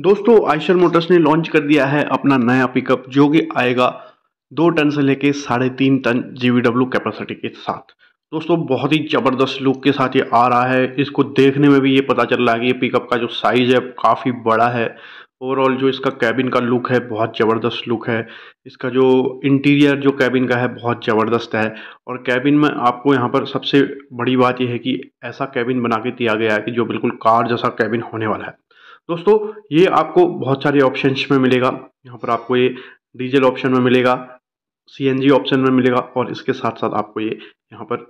दोस्तों आयशर मोटर्स ने लॉन्च कर दिया है अपना नया पिकअप जो कि आएगा दो टन से लेके साढ़े तीन टन जी कैपेसिटी के साथ दोस्तों बहुत ही ज़बरदस्त लुक के साथ ये आ रहा है इसको देखने में भी ये पता चल रहा है कि ये पिकअप का जो साइज़ है काफ़ी बड़ा है ओवरऑल जो इसका कैबिन का लुक है बहुत ज़बरदस्त लुक है इसका जो इंटीरियर जो कैबिन का है बहुत ज़बरदस्त है और कैबिन में आपको यहाँ पर सबसे बड़ी बात यह है कि ऐसा कैबिन बना के दिया गया है कि जो बिल्कुल कार जैसा कैबिन होने वाला है दोस्तों ये आपको बहुत सारे ऑप्शन में मिलेगा यहाँ पर आपको ये डीजल ऑप्शन में मिलेगा सी ऑप्शन में मिलेगा और इसके साथ साथ आपको ये यहाँ पर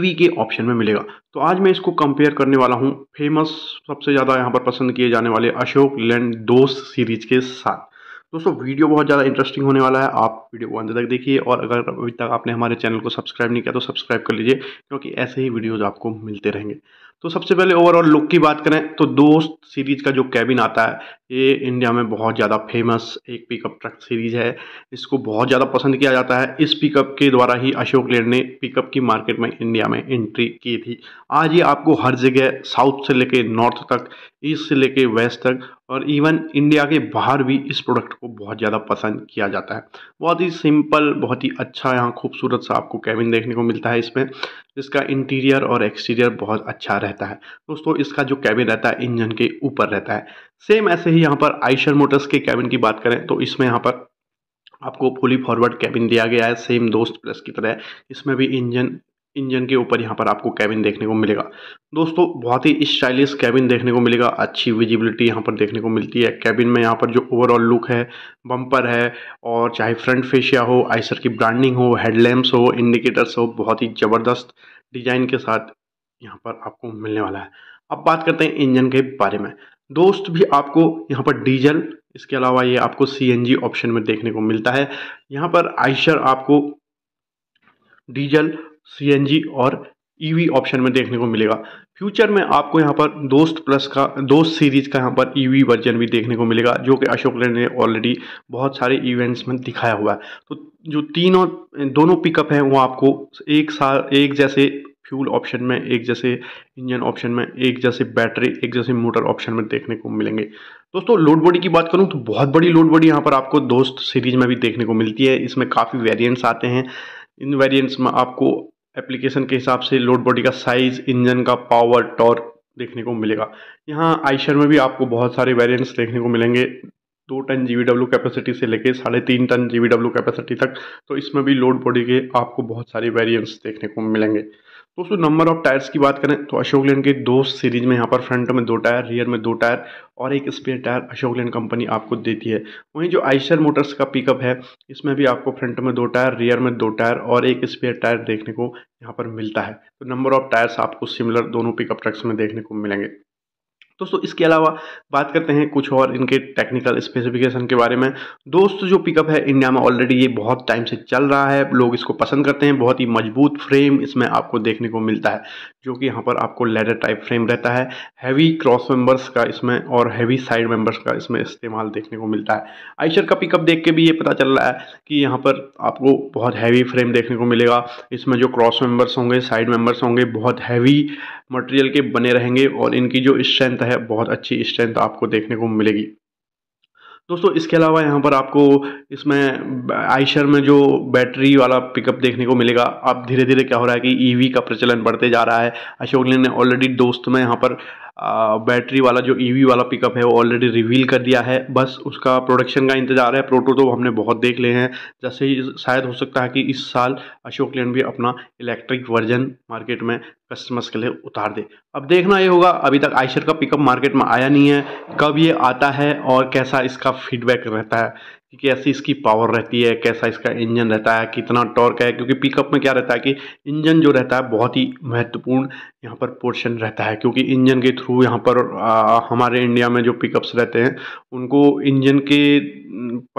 वी e के ऑप्शन में मिलेगा तो आज मैं इसको कंपेयर करने वाला हूँ फेमस सबसे ज़्यादा यहाँ पर पसंद किए जाने वाले अशोक लैंड दोस्त सीरीज के साथ दोस्तों वीडियो बहुत ज़्यादा इंटरेस्टिंग होने वाला है आप वीडियो को अंत तक देखिए और अगर अभी तक आपने हमारे चैनल को सब्सक्राइब नहीं किया तो सब्सक्राइब कर लीजिए क्योंकि ऐसे ही वीडियोज़ आपको मिलते रहेंगे तो सबसे पहले ओवरऑल लुक की बात करें तो दोस्त सीरीज़ का जो कैबिन आता है ये इंडिया में बहुत ज़्यादा फेमस एक पिकअप ट्रक सीरीज़ है इसको बहुत ज़्यादा पसंद किया जाता है इस पिकअप के द्वारा ही अशोक लेड ने पिकअप की मार्केट में इंडिया में एंट्री की थी आज ये आपको हर जगह साउथ से लेके नॉर्थ तक ईस्ट से लेके वेस्ट तक और इवन इंडिया के बाहर भी इस प्रोडक्ट को बहुत ज़्यादा पसंद किया जाता है बहुत ही सिंपल बहुत ही अच्छा यहाँ खूबसूरत सा आपको कैबिन देखने को मिलता है इसमें जिसका इंटीरियर और एक्सटीरियर बहुत अच्छा रहता है दोस्तों इसका जो कैबिन रहता है इंजन के ऊपर रहता है सेम ऐसे ही यहाँ पर आइशर मोटर्स के कैबिन की बात करें तो इसमें यहाँ पर आपको फुली फॉरवर्ड कैबिन दिया गया है सेम दोस्त प्लस की तरह इसमें भी इंजन इंजन के ऊपर यहाँ पर आपको कैबिन देखने को मिलेगा दोस्तों बहुत ही स्टाइलिश कैबिन देखने को मिलेगा अच्छी विजिबिलिटी यहाँ पर देखने को मिलती है कैबिन में यहाँ पर जो ओवरऑल लुक है बम्पर है और चाहे फ्रंट फेशिया हो आइसर की ब्रांडिंग हो हेडलैम्प्स हो इंडिकेटर्स हो बहुत ही ज़बरदस्त डिज़ाइन के साथ यहाँ पर आपको मिलने वाला है अब बात करते हैं इंजन के बारे में दोस्त भी आपको यहाँ पर डीजल इसके अलावा ये आपको सी ऑप्शन में देखने को मिलता है यहाँ पर आइशर आपको डीजल सी और ईवी e ऑप्शन में देखने को मिलेगा फ्यूचर में आपको यहाँ पर दोस्त प्लस का दोस्त सीरीज का यहाँ पर ईवी e वर्जन भी देखने को मिलेगा जो कि अशोक लेन ने ऑलरेडी बहुत सारे इवेंट्स में दिखाया हुआ है तो जो तीनों दोनों पिकअप हैं वो आपको एक साल एक जैसे फ्यूल ऑप्शन में एक जैसे इंजन ऑप्शन में एक जैसे बैटरी एक जैसे मोटर ऑप्शन में देखने को मिलेंगे दोस्तों लोड बॉडी की बात करूं तो बहुत बड़ी लोड बॉडी यहाँ पर आपको दोस्त सीरीज में भी देखने को मिलती है इसमें काफ़ी वेरिएंट्स आते हैं इन वेरिएंट्स में आपको एप्लीकेशन के हिसाब से लोड बॉडी का साइज इंजन का पावर टॉर्क देखने को मिलेगा यहाँ आइशर में भी आपको बहुत सारे वेरिएंट्स देखने को मिलेंगे दो टन जी कैपेसिटी से लेके साढ़े तीन टन जी कैपेसिटी तक तो इसमें भी लोड बॉडी के आपको बहुत सारे वेरिएंट्स देखने को मिलेंगे दोस्तों नंबर ऑफ टायर्स की बात करें तो अशोक लेन के दो सीरीज में यहाँ पर फ्रंट में दो टायर रियर में दो टायर और एक spare tyre Ashok Leyland company आपको देती है वहीं जो आइशर मोटर्स का पिकअप है इसमें भी आपको फ्रंट में दो टायर रियर में दो टायर और एक स्पेयर टायर देखने को यहाँ पर मिलता है तो नंबर ऑफ टायर्स आपको सिमिलर दोनों पिकअप ट्रक्स में देखने को मिलेंगे दोस्तों इसके अलावा बात करते हैं कुछ और इनके टेक्निकल स्पेसिफिकेशन के बारे में दोस्त जो पिकअप है इंडिया में ऑलरेडी ये बहुत टाइम से चल रहा है लोग इसको पसंद करते हैं बहुत ही मजबूत फ्रेम इसमें आपको देखने को मिलता है जो कि यहाँ पर आपको लेदर टाइप फ्रेम रहता है हैवी क्रॉस मेंबर्स का इसमें और हैवी साइड मेम्बर्स का इसमें इस्तेमाल देखने को मिलता है आइशर का पिकअप देख के भी ये पता चल रहा है कि यहाँ पर आपको बहुत हैवी फ्रेम देखने को मिलेगा इसमें जो क्रॉस मेम्बर्स होंगे साइड मेम्बर्स होंगे बहुत हैवी मटेरियल के बने रहेंगे और इनकी जो स्ट्रेंथ है है बहुत अच्छी स्ट्रेंथ आपको देखने को मिलेगी दोस्तों इसके अलावा यहाँ पर आपको इसमें आइशर में जो बैटरी वाला पिकअप देखने को मिलेगा अब धीरे धीरे क्या हो रहा है कि ईवी e का प्रचलन बढ़ते जा रहा है अशोक लेन ने ऑलरेडी दोस्त में यहाँ पर बैटरी वाला जो ईवी e वाला पिकअप है वो ऑलरेडी रिवील कर दिया है बस उसका प्रोडक्शन का इंतज़ार है प्रोटो तो हमने बहुत देख ले हैं जैसे शायद हो सकता है कि इस साल अशोक लैंड भी अपना इलेक्ट्रिक वर्जन मार्केट में कस्टमर्स के लिए उतार दे अब देखना ये होगा अभी तक आयशर का पिकअप मार्केट में आया नहीं है कब ये आता है और कैसा इसका फीडबैक रहता है कि कैसी इसकी पावर रहती है कैसा इसका इंजन रहता है कितना टॉर्क है क्योंकि पिकअप में क्या रहता है कि इंजन जो रहता है बहुत ही महत्वपूर्ण यहाँ पर पोर्शन रहता है क्योंकि इंजन के थ्रू यहाँ पर आ, हमारे इंडिया में जो पिकअप्स रहते हैं उनको इंजन के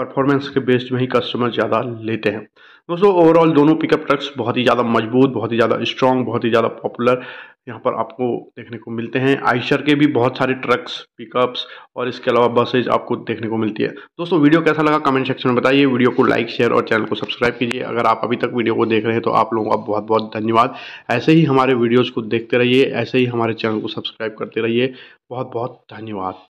परफॉर्मेंस के बेस्ड में ही कस्टमर ज़्यादा लेते हैं दोस्तों ओवरऑल दोनों पिकअप ट्रक्स बहुत ही ज़्यादा मजबूत बहुत ही ज़्यादा स्ट्रॉन्ग बहुत ही ज़्यादा पॉपुलर यहाँ पर आपको देखने को मिलते हैं आइशर के भी बहुत सारे ट्रक्स पिकअप्स और इसके अलावा बसेज आपको देखने को मिलती है दोस्तों वीडियो कैसा लगा कमेंट सेक्शन में बताइए वीडियो को लाइक शेयर और चैनल को सब्सक्राइब कीजिए अगर आप अभी तक वीडियो को देख रहे हैं तो आप लोगों का बहुत बहुत धन्यवाद ऐसे ही हमारे वीडियोज़ को देखते रहिए ऐसे ही हमारे चैनल को सब्सक्राइब करते रहिए बहुत बहुत धन्यवाद